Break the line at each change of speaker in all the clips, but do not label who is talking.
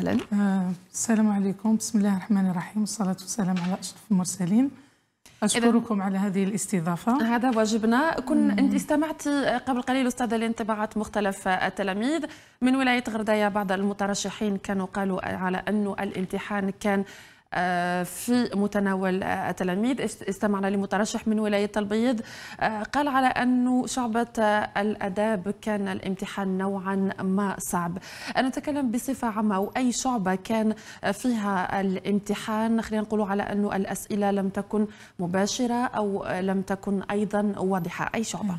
أهلا آه السلام عليكم بسم الله الرحمن الرحيم والصلاة والسلام
على أشرف المرسلين أشكركم على هذه الاستضافة هذا واجبنا كن أنت استمعت قبل قليل أستاذة لانطباعات مختلف التلاميذ من ولاية غردايه بعض المترشحين كانوا قالوا على أنه الامتحان كان آه، في متناول آه، التلاميذ استمعنا لمترشح من ولاية البيض آه، قال على أن شعبة الأداب كان الامتحان نوعا ما صعب أنا أتكلم بصفة عامة وأي شعبة كان فيها الامتحان خلينا نقول على أن الأسئلة لم تكن مباشرة أو لم تكن أيضا واضحة أي شعبة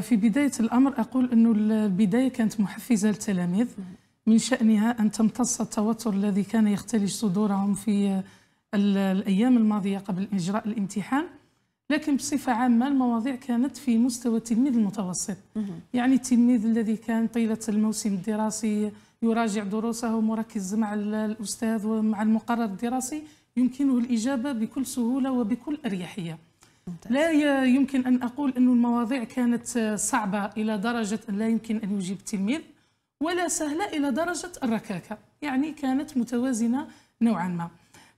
في بداية الأمر أقول أنه البداية كانت محفزة للتلاميذ من شأنها أن تمتص التوتر الذي كان يختلج صدورهم في الأيام الماضية قبل إجراء الامتحان لكن بصفة عامة المواضيع كانت في مستوى التلميذ المتوسط يعني التلميذ الذي كان طيلة الموسم الدراسي يراجع دروسه ومركز مع الأستاذ ومع المقرر الدراسي يمكنه الإجابة بكل سهولة وبكل أريحية لا يمكن أن أقول أن المواضيع كانت صعبة إلى درجة أن لا يمكن أن يجيب التلميذ ولا سهلة إلى درجة الركاكة يعني كانت متوازنة نوعا ما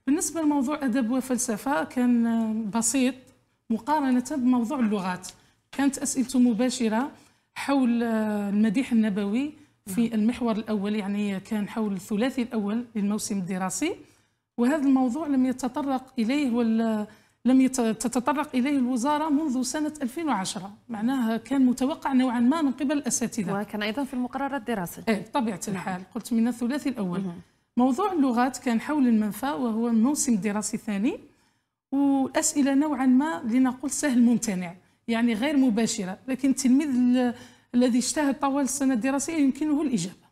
بالنسبة لموضوع أدب وفلسفة كان بسيط مقارنة بموضوع اللغات كانت أسئلته مباشرة حول آه، المديح النبوي في نعم. المحور الأول يعني كان حول الثلاثي الأول للموسم الدراسي وهذا الموضوع لم يتطرق إليه ولا لم تتطرق إليه الوزارة منذ سنة 2010 معناها كان متوقع نوعا ما من قبل الأساتذة وكان أيضا في المقرر الدراسي إيه بطبيعة نعم. الحال قلت من الثلاثي الأول موضوع اللغات كان حول المنفى وهو موسم دراسي ثاني وأسئلة نوعا ما لنقول سهل ممتنع يعني غير مباشرة لكن التلميذ الذي اجتهد طوال السنة الدراسية يمكنه الإجابة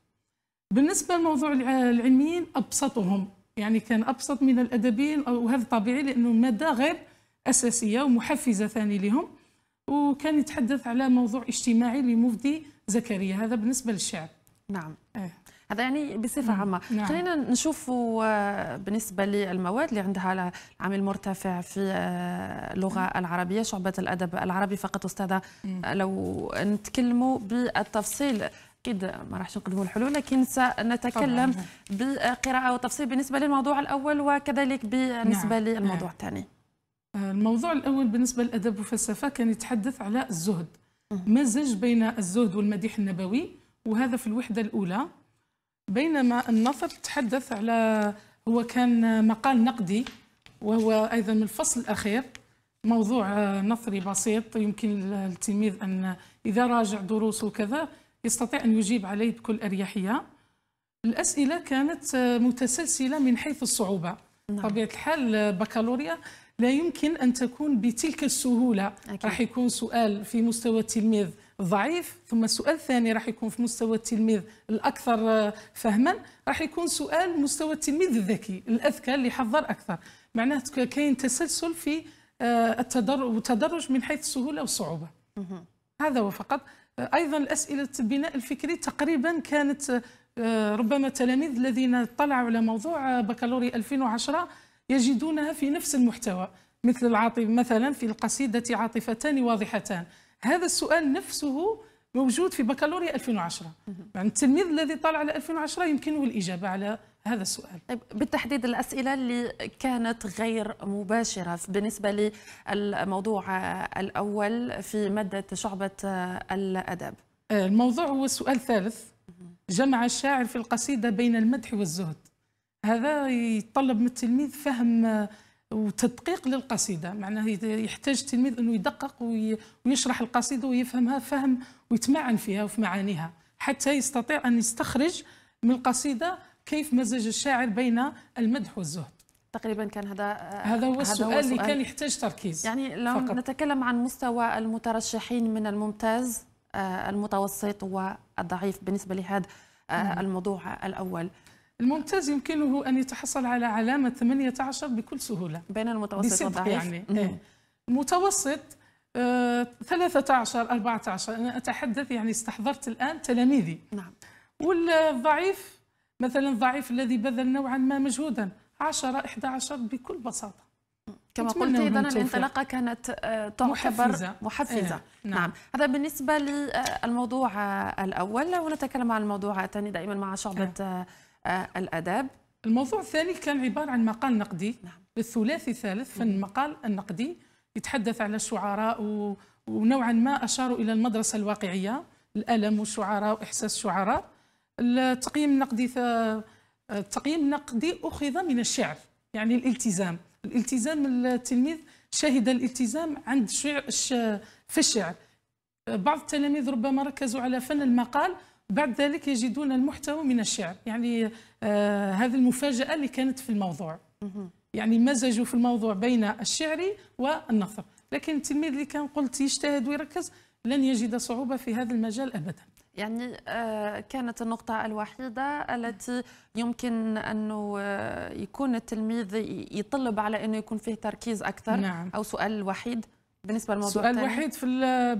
بالنسبة لموضوع العلميين أبسطهم يعني كان أبسط من الأدبيين وهذا طبيعي لأنه المادة غير أساسية ومحفزة ثاني لهم وكان يتحدث على موضوع اجتماعي لمفدي زكريا هذا بالنسبة للشعر نعم إيه. هذا
يعني بصفة نعم. عامة نعم. خلينا نشوف بالنسبة للمواد اللي عندها العامل مرتفع في آه، اللغة العربية شعبة الأدب العربي فقط أستاذة لو نتكلموا بالتفصيل اكيد ما راحش نقدموا الحلول لكن سنتكلم بقراءه وتفصيل بالنسبه للموضوع الاول وكذلك بالنسبه نعم.
للموضوع الثاني نعم. الموضوع الاول بالنسبه للادب والفلسفه كان يتحدث على الزهد مزج بين الزهد والمديح النبوي وهذا في الوحده الاولى بينما النثر تحدث على هو كان مقال نقدي وهو ايضا من الفصل الاخير موضوع آه، نثري بسيط يمكن للتلميذ ان اذا راجع دروسه وكذا يستطيع أن يجيب عليه بكل أريحية الأسئلة كانت متسلسلة من حيث الصعوبة نعم. طبيعة الحال بكالوريا لا يمكن أن تكون بتلك السهولة راح يكون سؤال في مستوى التلميذ ضعيف ثم السؤال الثاني راح يكون في مستوى التلميذ الأكثر فهما راح يكون سؤال مستوى التلميذ الذكي الأذكى اللي حضر أكثر معناه كاين تسلسل في آه، التدرج من حيث السهولة والصعوبة هذا هو فقط ايضا اسئله البناء الفكري تقريبا كانت آه، ربما التلاميذ الذين اطلعوا على موضوع آه، بكالوريا 2010 يجدونها في نفس المحتوى مثل العاطف مثلا في القصيده عاطفتان واضحتان هذا السؤال نفسه موجود في بكالوريا 2010 يعني التلميذ الذي طلع على 2010
يمكنه الاجابه على هذا السؤال طيب بالتحديد الأسئلة اللي كانت غير مباشرة بالنسبة للموضوع آه، الأول في مادة شعبة آه، الأدب آه، الموضوع هو السؤال الثالث جمع الشاعر في
القصيدة بين المدح والزهد هذا يتطلب من التلميذ فهم وتدقيق للقصيدة معناه يحتاج التلميذ أنه يدقق ويشرح القصيدة ويفهمها فهم ويتمعن فيها وفي معانيها حتى يستطيع أن يستخرج من القصيدة كيف مزج الشاعر بين المدح والزهد
تقريبا كان هذا آه، هذا هو السؤال هذا هو اللي كان يحتاج تركيز يعني لو فقط. نتكلم عن مستوى المترشحين من الممتاز آه، المتوسط والضعيف بالنسبه لهذا آه، الموضوع الاول الممتاز يمكنه ان يتحصل على علامه 18 بكل سهوله بين
المتوسط والضعيف يعني المتوسط 13 14 انا اتحدث يعني استحضرت الان تلاميذي نعم والضعيف مثلا ضعيف الذي بذل نوعا ما مجهودا 10 11 بكل بساطه
كما قلت ايضا الانطلاقه كانت آه، تعتبر محفزه, محفزة. إيه، نعم. نعم هذا بالنسبه للموضوع آه، آه، الاول ونتكلم عن الموضوع الثاني دائما مع شعبه إيه. أه. الاداب الموضوع الثاني كان عباره عن مقال نقدي نعم. الثلاثي
ثالث في المقال النقدي يتحدث على الشعراء و... ونوعا ما اشاروا الى المدرسه الواقعيه الالم والشعراء واحساس الشعراء التقييم النقدي التقييم النقدي أخذ من الشعر يعني الالتزام الالتزام التلميذ شهد الالتزام عند شعر في الشعر بعض التلاميذ ربما ركزوا على فن المقال بعد ذلك يجدون المحتوى من الشعر يعني آه هذه المفاجأة اللي كانت في الموضوع يعني مزجوا في الموضوع بين الشعري والنثر لكن التلميذ اللي كان قلت يجتهد ويركز لن يجد صعوبة في هذا المجال أبداً
يعني آه، كانت النقطة الوحيدة التي يمكن أنه آه، يكون التلميذ يطلب على أنه يكون فيه تركيز أكثر نعم. أو سؤال وحيد بالنسبة للموضوع سؤال وحيد في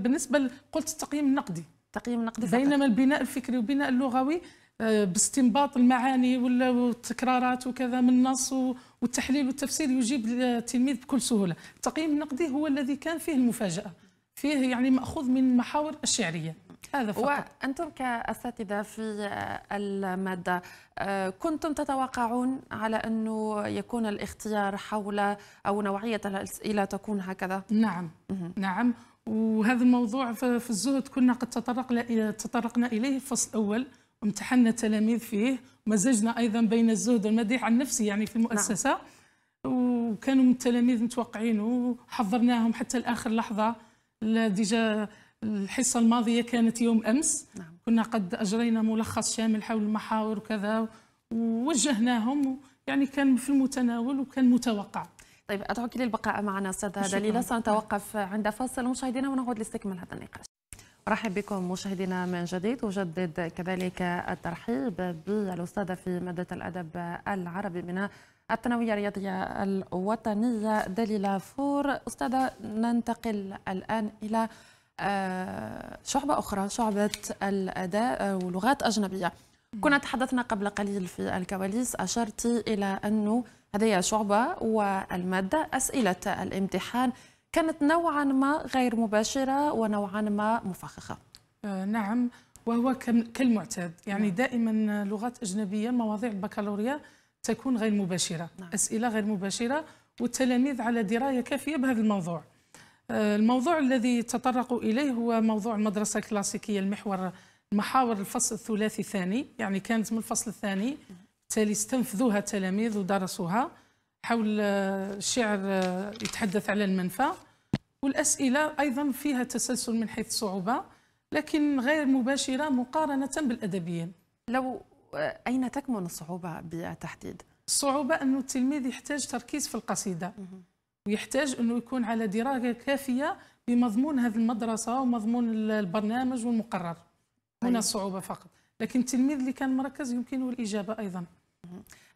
بالنسبة قلت التقييم النقدي تقييم النقدي بينما البناء الفكري والبناء اللغوي آه، باستنباط المعاني والتكرارات وكذا من النص والتحليل والتفسير يجيب التلميذ بكل سهوله التقييم النقدي هو الذي كان فيه المفاجاه فيه يعني ماخوذ من المحاور الشعريه
هذا فقط. وأنتم كأساتذة في آه، المادة آه، كنتم تتوقعون على أنه يكون الاختيار حول أو نوعية الأسئلة تكون هكذا؟ نعم نعم وهذا الموضوع في
الزهد كنا قد تطرقنا تطرقنا إليه في الفصل الأول امتحنا التلاميذ فيه مزجنا أيضا بين الزهد والمديح عن نفسي يعني في المؤسسة نعم. وكانوا التلاميذ متوقعين وحضرناهم حتى لاخر لحظه ديجا الحصة الماضية كانت يوم أمس نعم. كنا قد أجرينا ملخص شامل حول المحاور وكذا
ووجهناهم يعني كان في المتناول وكان متوقع طيب أدعوك للبقاء معنا أستاذة دليلة سنتوقف عند فاصل مشاهدينا ونعود لاستكمال هذا النقاش ارحب بكم مشاهدينا من جديد وجدد كذلك الترحيب بالاستاذه في ماده الادب العربي من الثانويه الرياضيه الوطنيه دليله فور استاذه ننتقل الان الى آه، شعبة أخرى شعبة الأداء آه، ولغات أجنبية كنا تحدثنا قبل قليل في الكواليس أشرت إلى أنه هذه شعبة والمادة أسئلة الامتحان كانت نوعا ما غير مباشرة ونوعا ما مفخخة
آه نعم وهو كالمعتاد يعني نعم. دائما لغات أجنبية مواضيع البكالوريا تكون غير مباشرة نعم. أسئلة غير مباشرة والتلاميذ على دراية كافية بهذا الموضوع آه، الموضوع الذي تطرق إليه هو موضوع المدرسة الكلاسيكية المحور محاور الفصل الثلاثي الثاني يعني كانت من الفصل الثاني بالتالي استنفذوها التلاميذ ودرسوها حول آه، الشعر آه، يتحدث على المنفى والأسئلة أيضا فيها تسلسل من حيث الصعوبة لكن غير مباشرة مقارنة بالأدبيين لو أين تكمن الصعوبة بالتحديد؟ الصعوبة أن التلميذ يحتاج تركيز في القصيدة ويحتاج انه يكون على درايه كافيه بمضمون هذه المدرسه ومضمون البرنامج والمقرر هنا الصعوبه طيب. فقط لكن التلميذ اللي كان مركز يمكنه الاجابه ايضا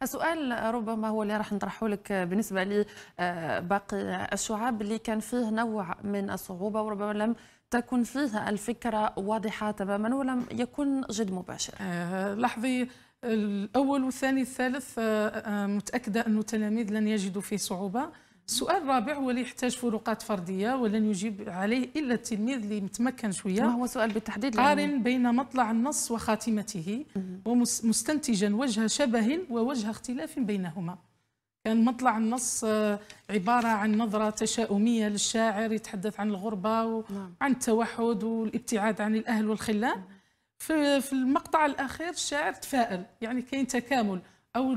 السؤال ربما هو اللي راح نطرحه لك بالنسبه لباقي الشعاب اللي كان فيه نوع من الصعوبه وربما لم تكن فيها الفكره واضحه تماما ولم يكن جد مباشر. آه لحظي
الاول والثاني الثالث آه، آه، متاكده انه التلاميذ لن يجدوا فيه صعوبه السؤال الرابع هو اللي يحتاج فروقات فرديه ولن يجيب عليه الا التلميذ اللي متمكن شويه ما هو سؤال بالتحديد قارن بين مطلع النص وخاتمته ومستنتجا وجه شبه ووجه اختلاف بينهما كان مطلع النص آه، عبارة عن نظرة تشاؤمية للشاعر يتحدث عن الغربة وعن نعم. التوحد والابتعاد عن الأهل والخلان في المقطع الأخير الشاعر تفائل يعني كاين تكامل أو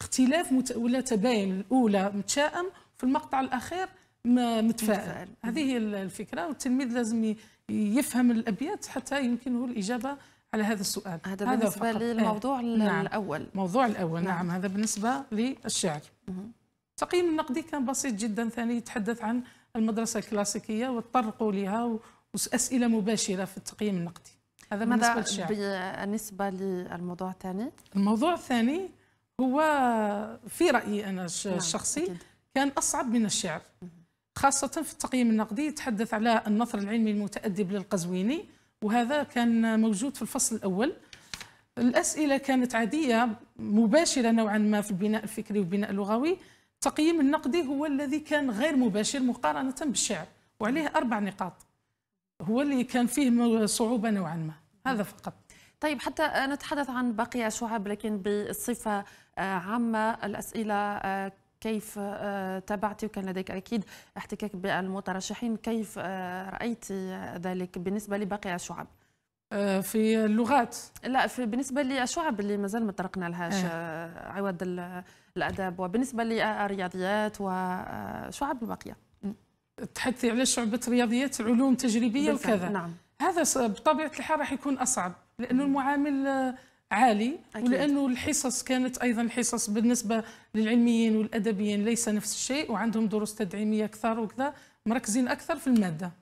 اختلاف مت... ولا تباين الاولى متشائم في المقطع الاخير متفائل هذه هي الفكره والتلميذ لازم يفهم الابيات حتى يمكنه الاجابه على هذا السؤال هذا بالنسبه فقط. للموضوع إيه. نعم. الاول الموضوع الاول نعم. نعم هذا بالنسبه للشعر التقييم النقدي كان بسيط جدا ثاني يتحدث عن المدرسه الكلاسيكيه وتطرقوا لها واسئله مباشره في التقييم النقدي هذا بالنسبه للشعر
بالنسبه للموضوع الثاني الموضوع الثاني هو في رايي انا نعم، الشخصي
كان اصعب من الشعر خاصه في التقييم النقدي يتحدث على النثر العلمي المتادب للقزويني وهذا كان موجود في الفصل الاول الاسئله كانت عاديه مباشره نوعا ما في البناء الفكري والبناء اللغوي التقييم النقدي هو الذي كان غير مباشر مقارنه بالشعر وعليه اربع نقاط هو اللي كان فيه صعوبه نوعا ما
هذا فقط طيب حتى نتحدث عن باقي الشعب لكن بصفة آه، عامة الأسئلة آه، كيف آه، تابعتي وكان لديك أكيد احتكاك بالمترشحين كيف رأيت ذلك بالنسبة لباقي الشعب؟ في اللغات لا في بالنسبه للشعب اللي مازال ما طرقنا لهاش آه. عوض الاداب وبالنسبه للرياضيات وشعب الباقيه
تحدثي على شعبه رياضيات علوم تجريبيه وكذا نعم هذا بطبيعه الحال راح يكون اصعب لانه المعامل عالي ولانه الحصص كانت ايضا الحصص بالنسبه للعلميين والادبيين ليس نفس الشيء وعندهم دروس تدعيميه اكثر وكذا مركزين اكثر في الماده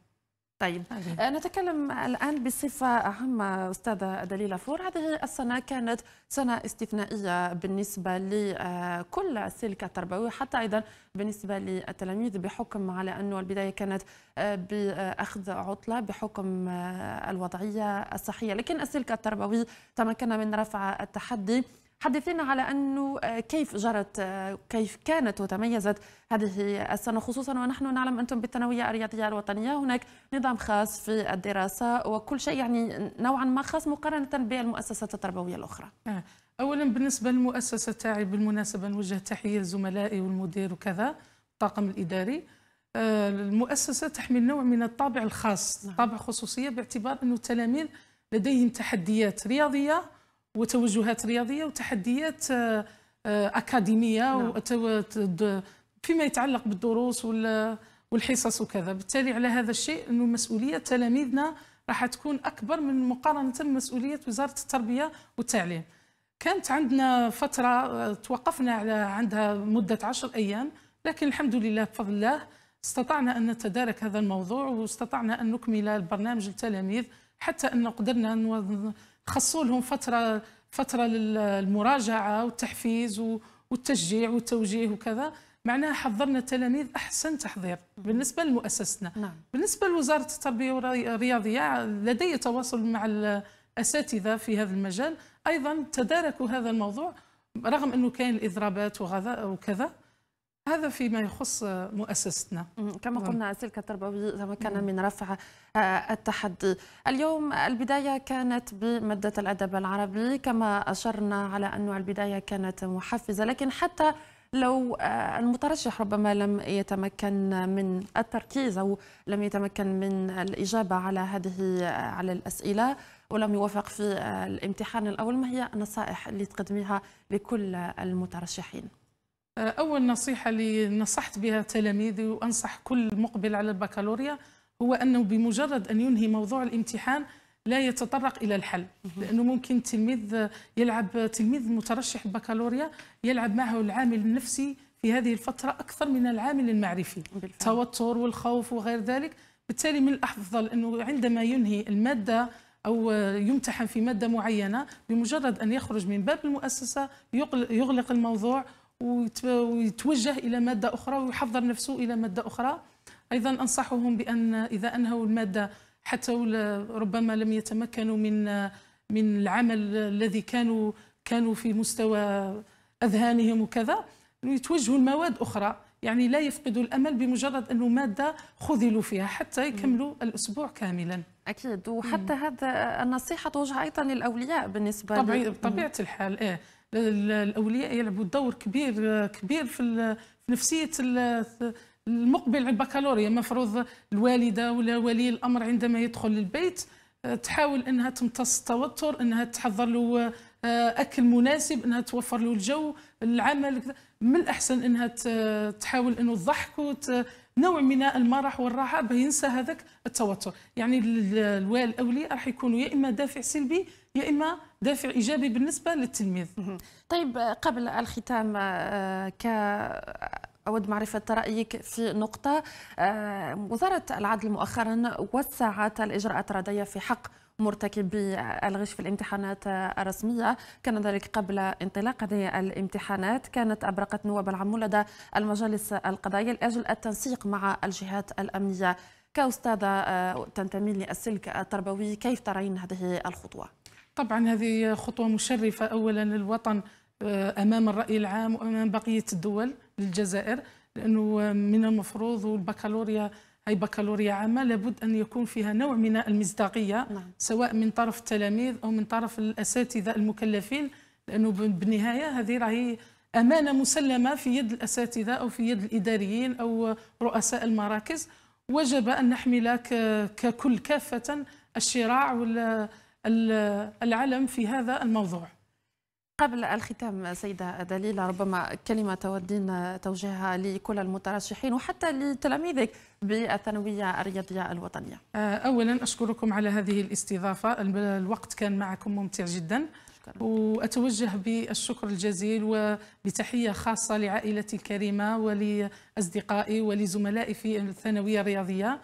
طيب،, طيب
أه نتكلم الآن بصفة عامة أستاذة دليلة فور هذه السنة كانت سنة استثنائية بالنسبة لكل السلك التربوي حتى أيضا بالنسبة للتلاميذ بحكم على أنه البداية كانت آه، بأخذ عطلة بحكم آه، الوضعية الصحية لكن السلك التربوي تمكن من رفع التحدي حدثينا على أنه آه، كيف جرت آه، كيف كانت وتميزت هذه السنة خصوصا ونحن نعلم أنتم بالثانوية الرياضية الوطنية هناك نظام خاص في الدراسة وكل شيء يعني نوعا ما خاص مقارنة بالمؤسسات التربوية الأخرى
آه، أولا بالنسبة للمؤسسة تاعي بالمناسبة نوجه تحية لزملائي والمدير وكذا الطاقم الإداري المؤسسة تحمل نوع من الطابع الخاص نعم. طابع خصوصية باعتبار أنه التلاميذ لديهم تحديات رياضية وتوجهات رياضيه وتحديات آه، آه، اكاديميه نعم. فيما يتعلق بالدروس والحصص وكذا بالتالي على هذا الشيء انه مسؤوليه تلاميذنا راح تكون اكبر من مقارنه بمسؤوليه وزاره التربيه والتعليم كانت عندنا فتره آه، توقفنا على عندها مده عشر ايام لكن الحمد لله بفضل الله استطعنا ان نتدارك هذا الموضوع واستطعنا ان نكمل البرنامج للتلاميذ حتى ان قدرنا خصوا لهم فتره فتره للمراجعه والتحفيز والتشجيع والتوجيه وكذا معناها حضرنا التلاميذ احسن تحضير بالنسبه لمؤسستنا نعم. بالنسبه لوزاره التربيه والرياضيه لدي تواصل مع الاساتذه في هذا المجال ايضا تداركوا هذا الموضوع رغم انه كان الاضرابات وكذا هذا فيما
يخص مؤسستنا كما نعم. قلنا سلك التربوي تمكن نعم. من رفع آه، التحدي اليوم البداية كانت بمادة الأدب العربي كما أشرنا على أن البداية كانت محفزة لكن حتى لو آه، المترشح ربما لم يتمكن من التركيز أو لم يتمكن من الإجابة على هذه آه، على الأسئلة ولم يوافق في الامتحان الأول ما هي النصائح اللي تقدميها لكل المترشحين؟ آه، أول نصيحة اللي
نصحت بها تلاميذي وأنصح كل مقبل على البكالوريا هو أنه بمجرد أن ينهي موضوع الامتحان لا يتطرق إلى الحل لأنه ممكن تلميذ يلعب تلميذ مترشح البكالوريا يلعب معه العامل النفسي في هذه الفترة أكثر من العامل المعرفي بالفعل. التوتر والخوف وغير ذلك بالتالي من الأفضل أنه عندما ينهي المادة أو يمتحن في مادة معينة بمجرد أن يخرج من باب المؤسسة يغلق الموضوع ويتوجه الى ماده اخرى ويحضر نفسه الى ماده اخرى ايضا انصحهم بان اذا انهوا الماده حتى ربما لم يتمكنوا من من العمل الذي كانوا كانوا في مستوى اذهانهم وكذا يتوجهوا لمواد اخرى يعني لا يفقدوا الامل بمجرد انه ماده خذلوا فيها حتى يكملوا الاسبوع كاملا
اكيد وحتى هذا النصيحه توجه ايضا للاولياء بالنسبه طبيعي بطبيعه الحال ايه
الاولياء يلعبوا دور كبير كبير في نفسيه المقبل على البكالوريا مفروض الوالده ولا ولي الامر عندما يدخل للبيت آه، تحاول انها تمتص التوتر انها تحضر له آه، اكل مناسب انها توفر له الجو العمل من الاحسن انها تحاول انه الضحك نوع من المرح والراحه باه ينسى هذاك التوتر يعني الاولياء راح يكونوا يا اما دافع سلبي يا اما دافع ايجابي بالنسبه للتلميذ
طيب قبل الختام آه، ك أود معرفة رأيك في نقطة آه، وزارة العدل مؤخرا وسعت الإجراءات الرادية في حق مرتكبي الغش في الامتحانات الرسمية كان ذلك قبل انطلاق هذه الامتحانات كانت أبرقت نواب العمول لدى المجالس القضائية لأجل التنسيق مع الجهات الأمنية كأستاذة آه، تنتمي للسلك التربوي كيف ترين هذه الخطوة؟ طبعا هذه خطوة مشرفة
أولا للوطن آه، أمام الرأي العام وأمام بقية الدول للجزائر لأنه من المفروض والبكالوريا أي بكالوريا عامة لابد أن يكون فيها نوع من المصداقية نعم. سواء من طرف التلاميذ أو من طرف الأساتذة المكلفين لأنه بالنهاية هذه راهي أمانة مسلمة في يد الأساتذة أو في يد الإداريين أو رؤساء المراكز وجب أن نحمل آه، ككل كافة
الشراع وال العلم في هذا الموضوع قبل الختام سيدة دليلة ربما كلمة تودين توجيهها لكل المترشحين وحتى لتلاميذك بالثانوية الرياضية الوطنية آه، أولا
أشكركم على هذه الاستضافة الوقت كان معكم ممتع جدا شكرا. وأتوجه بالشكر الجزيل وبتحية خاصة لعائلتي الكريمة ولأصدقائي ولزملائي في الثانوية الرياضية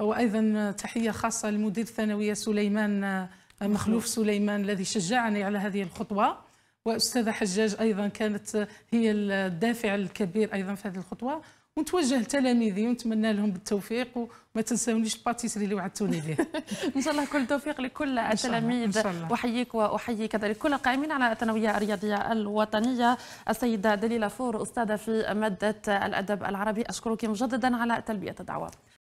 وأيضا تحية خاصة لمدير الثانوية سليمان مخلوف سليمان الذي شجعني على هذه الخطوة وأستاذة حجاج أيضا كانت هي الدافع الكبير أيضا في هذه الخطوة ونتوجه لتلاميذي ونتمنى لهم بالتوفيق وما تنساونيش الباتيسري اللي وعدتوني به
ان شاء الله كل توفيق لكل التلاميذ احييك واحيي كذلك كل القائمين على الثانويه الرياضيه الوطنيه السيده دليله فور استاذه في ماده الادب العربي اشكرك مجددا على تلبيه الدعوه